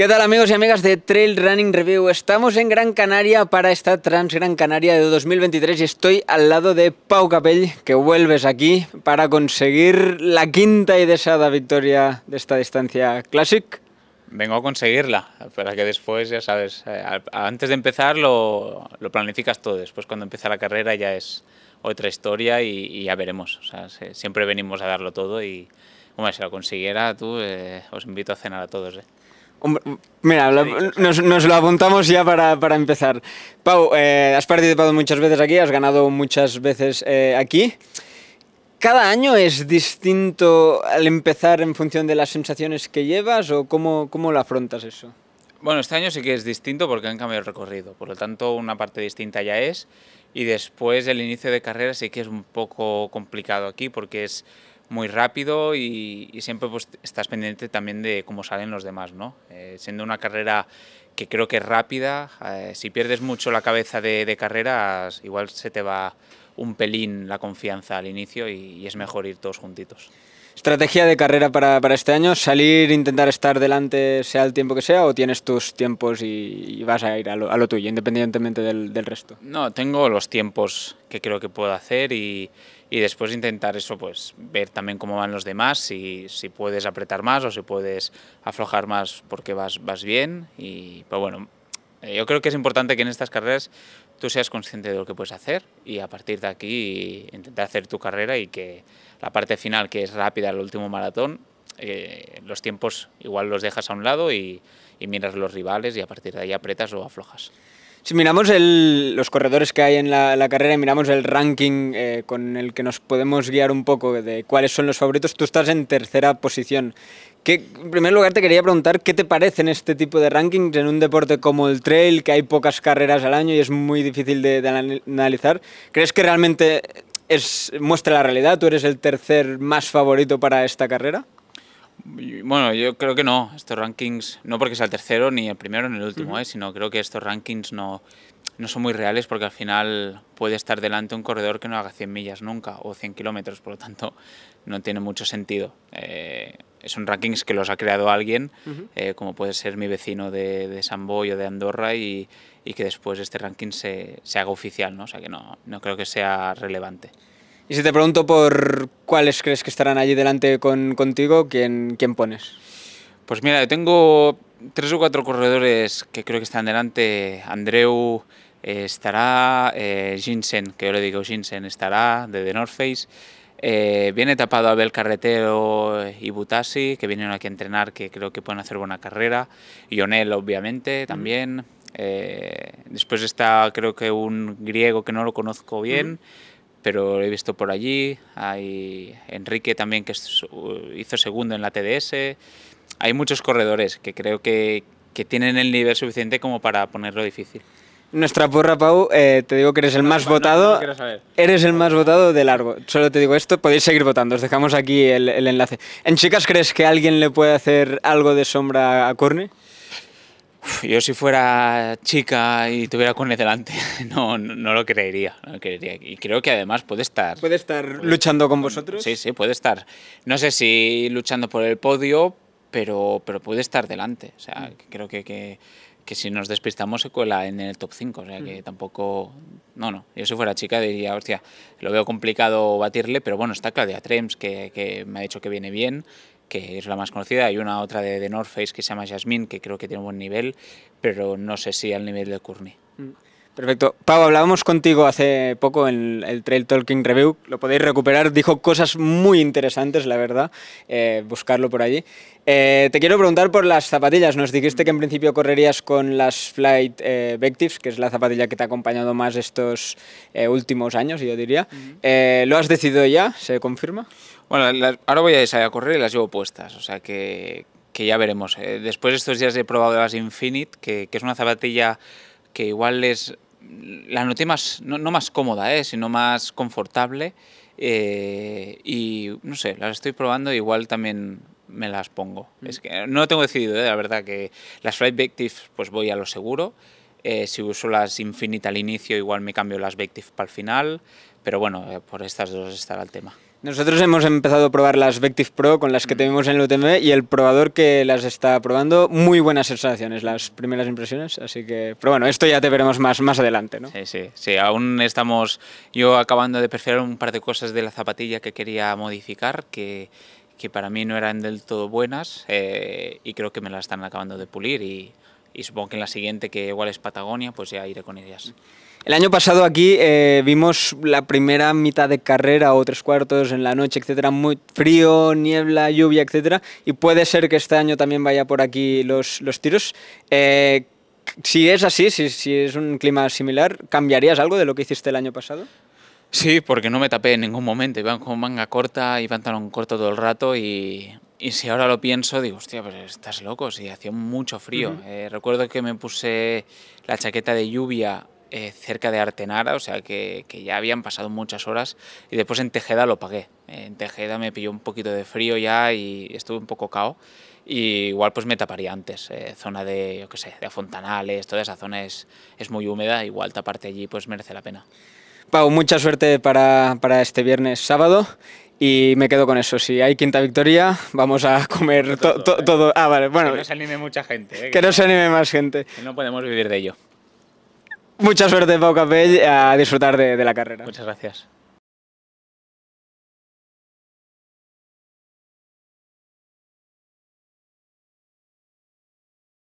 ¿Qué tal amigos y amigas de Trail Running Review? Estamos en Gran Canaria para esta Trans Gran Canaria de 2023 y estoy al lado de Pau Capell, que vuelves aquí para conseguir la quinta y deseada victoria de esta distancia Classic. Vengo a conseguirla, para que después, ya sabes, eh, antes de empezar lo, planificas todo, después cuando empieza la carrera ya es otra historia y, ya veremos. O sea, siempre venimos a darlo todo y, si lo consiguiera tú, eh, os invito a cenar a todos. Eh mira, nos, lo apuntamos ya para, empezar. Pau, eh, has participado muchas veces aquí, has ganado muchas veces eh, aquí. ¿Cada año es distinto al empezar en función de las sensaciones que llevas o cómo, cómo lo afrontas eso? Bueno, este año sí que es distinto porque han cambiado el recorrido, por lo tanto una parte distinta ya es y después el inicio de carrera sí que es un poco complicado aquí porque es muy rápido y, siempre pues, estás pendiente también de cómo salen los demás. ¿no? Eh, siendo una carrera que creo que es rápida, eh, si pierdes mucho la cabeza de, de, carreras, igual se te va un pelín la confianza al inicio y es mejor ir todos juntitos. ¿Estrategia de carrera para, este año? ¿Salir, intentar estar delante, sea el tiempo que sea, o tienes tus tiempos y, vas a ir a lo, tuyo, independientemente del, resto? No, tengo los tiempos que creo que puedo hacer y, después intentar eso, pues ver también cómo van los demás, si, si puedes apretar más o si puedes aflojar más porque vas, vas bien. Y, pues, bueno, eh, yo creo que es importante que en estas carreras tú seas consciente de lo que puedes hacer y a partir de aquí intentar hacer tu carrera y que la parte final, que es rápida, el último maratón, eh, los tiempos igual los dejas a un lado y, y miras los rivales y a partir de ahí apretas o aflojas. Si miramos los corredores que hay en la, carrera y miramos el ranking eh, con el que nos podemos guiar un poco de cuáles son los favoritos, tú estás en tercera posición. Que, en primer lugar, te quería preguntar qué te parecen este tipo de rankings en un deporte como el trail, que hay pocas carreras al año y es muy difícil de, analizar. ¿Crees que realmente es, muestra la realidad? ¿Tú eres el tercer más favorito para esta carrera? Bueno, yo creo que no. Estos rankings, no porque sea el tercero, ni el primero, ni el último, eh, sino creo que estos rankings no, no son muy reales porque al final puede estar delante un corredor que no haga 100 millas nunca o 100 kilómetros, por lo tanto no tiene mucho sentido. Eh, son rankings que los ha creado alguien, eh, como puede ser mi vecino de, de San Boy o de Andorra, y, y que después este ranking se, se, haga oficial, ¿no? O sea que no, no creo que sea relevante. Y si te pregunto por cuáles crees que estarán allí delante contigo, ¿quién, ¿quién pones? Pues mira, yo tengo tres o cuatro corredores que creo que están delante. Andreu eh, estará, eh, que yo le digo Jinsen, estará de The North Face. Eh, viene tapado Abel Carretero y Butasi, que vienen aquí a entrenar, que creo que pueden hacer buena carrera. Yonel, obviamente, también. Eh, después está, creo que un griego que no lo conozco bien pero lo he visto por allí. Hay Enrique también que hizo segundo en la TDS. Hay muchos corredores que creo que, tienen el nivel suficiente como para ponerlo difícil. Nuestra porra, Pau, eh, te digo que eres el más votado. saber. Eres el más votado de largo. Solo te digo esto, podéis seguir votando. Os dejamos aquí el, enlace. ¿En chicas crees que alguien le puede hacer algo de sombra a Corne? Yo si fuera chica y tuviera con él delante, no, no, lo creería, Y creo que además puede estar... ¿Puede estar luchando con vosotros? Sí, sí, puede estar. No sé si luchando por el podio, pero, pero puede estar delante. O sea, mm. creo que, que, que, si nos despistamos se cuela en el top 5. O sea, que mm. tampoco... No, no. Yo si fuera chica diría, hostia, lo veo complicado batirle, pero bueno, está Claudia Trems, que, que me ha dicho que viene bien que es la más conocida. Hay una otra de, de North Face que se llama Jasmine, que creo que tiene un buen nivel, pero no sé si al nivel de Courney mm. Perfecto. Pau, hablábamos contigo hace poco en el Trail Talking Review, lo podéis recuperar, dijo cosas muy interesantes, la verdad, eh, buscarlo por allí. Eh, te quiero preguntar por las zapatillas, nos dijiste que en principio correrías con las Flight eh, Vectives, que es la zapatilla que te ha acompañado más estos últimos años, yo diría. ¿Lo has decidido ya? ¿Se confirma? Bueno, ahora voy a salir a correr y las llevo puestas, o sea que, ya veremos. Eh, después de estos días he probado las Infinite, que, es una zapatilla que igual es la noté más, no, más cómoda, eh, sino más confortable. Eh, y no sé, las estoy probando, igual también me las pongo. Mm. Es que no lo tengo decidido, eh, la verdad, que las Flight Vective pues voy a lo seguro. si uso las Infinite al inicio, igual me cambio las Vective para el final. Pero bueno, por estas dos estará el tema. Nosotros hemos empezado a probar las Vectiv Pro con las que mm. tenemos en el UTM y el probador que las está probando, muy buenas sensaciones, las primeras impresiones. Así que, pero bueno, esto ya te veremos más, más adelante, ¿no? Sí, sí, sí. Aún estamos yo acabando de perfilar un par de cosas de la zapatilla que quería modificar, que, que para mí no eran del todo buenas eh, y creo que me las están acabando de pulir y y supongo que en la siguiente, que igual es Patagonia, pues ya iré con ellas. El año pasado aquí eh, vimos la primera mitad de carrera o tres cuartos en la noche, etcétera, muy frío, niebla, lluvia, etcétera, y puede ser que este año también vaya por aquí los, los tiros. Eh, si es así, si, si es un clima similar, ¿cambiarías algo de lo que hiciste el año pasado? Sí, porque no me tapé en ningún momento. Iba con manga corta y pantalón corto todo el rato y y si ahora lo pienso, digo, hostia, pues estás loco, si hacía mucho frío. Eh, recuerdo que me puse la chaqueta de lluvia eh, cerca de Artenara, o sea que, que, ya habían pasado muchas horas, y después en Tejeda lo pagué. En Tejeda me pilló un poquito de frío ya y estuve un poco cao. Y igual pues me taparía antes, eh, zona de, yo qué sé, de Fontanales, toda esa zona es, es muy húmeda, igual taparte allí pues merece la pena. Pau, mucha suerte para, para este viernes sábado y me quedo con eso. Si hay quinta victoria, vamos a comer todo. Eh. Ah, vale, bueno. Que no se anime mucha gente. Eh, que, no se anime más gente. Que no podemos vivir de ello. Mucha suerte, Pau Capell, a disfrutar de la carrera. Muchas gracias.